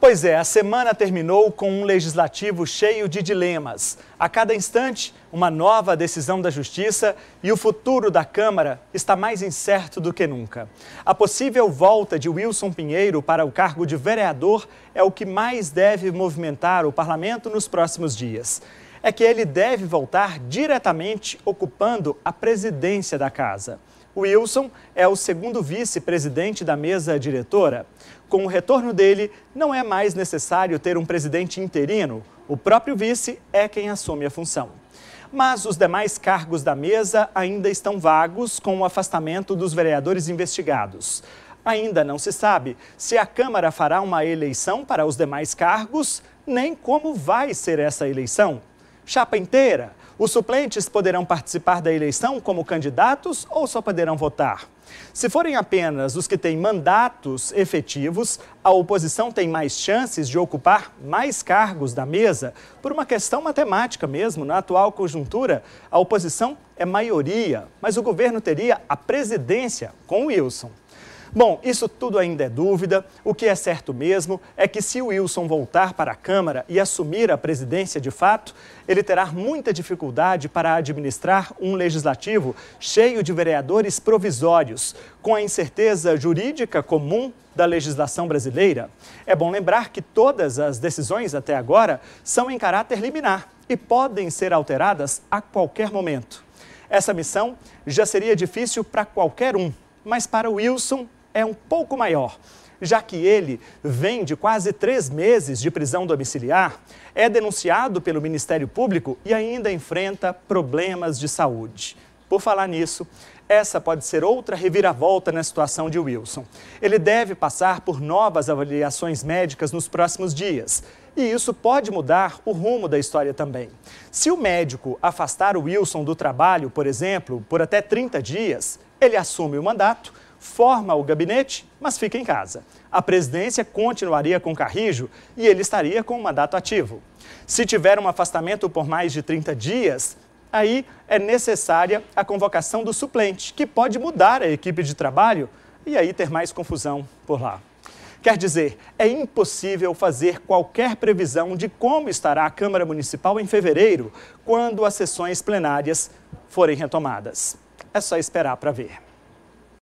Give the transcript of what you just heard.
Pois é, a semana terminou com um legislativo cheio de dilemas. A cada instante, uma nova decisão da Justiça e o futuro da Câmara está mais incerto do que nunca. A possível volta de Wilson Pinheiro para o cargo de vereador é o que mais deve movimentar o parlamento nos próximos dias. É que ele deve voltar diretamente ocupando a presidência da casa. Wilson é o segundo vice-presidente da mesa diretora. Com o retorno dele, não é mais necessário ter um presidente interino. O próprio vice é quem assume a função. Mas os demais cargos da mesa ainda estão vagos com o afastamento dos vereadores investigados. Ainda não se sabe se a Câmara fará uma eleição para os demais cargos, nem como vai ser essa eleição. Chapa inteira, os suplentes poderão participar da eleição como candidatos ou só poderão votar? Se forem apenas os que têm mandatos efetivos, a oposição tem mais chances de ocupar mais cargos da mesa. Por uma questão matemática mesmo, na atual conjuntura, a oposição é maioria, mas o governo teria a presidência com Wilson. Bom, isso tudo ainda é dúvida. O que é certo mesmo é que se Wilson voltar para a Câmara e assumir a presidência de fato, ele terá muita dificuldade para administrar um legislativo cheio de vereadores provisórios, com a incerteza jurídica comum da legislação brasileira. É bom lembrar que todas as decisões até agora são em caráter liminar e podem ser alteradas a qualquer momento. Essa missão já seria difícil para qualquer um, mas para Wilson é um pouco maior, já que ele vem de quase três meses de prisão domiciliar, é denunciado pelo Ministério Público e ainda enfrenta problemas de saúde. Por falar nisso, essa pode ser outra reviravolta na situação de Wilson. Ele deve passar por novas avaliações médicas nos próximos dias. E isso pode mudar o rumo da história também. Se o médico afastar o Wilson do trabalho, por exemplo, por até 30 dias, ele assume o mandato forma o gabinete, mas fica em casa. A presidência continuaria com Carrijo e ele estaria com o mandato ativo. Se tiver um afastamento por mais de 30 dias, aí é necessária a convocação do suplente, que pode mudar a equipe de trabalho e aí ter mais confusão por lá. Quer dizer, é impossível fazer qualquer previsão de como estará a Câmara Municipal em fevereiro, quando as sessões plenárias forem retomadas. É só esperar para ver.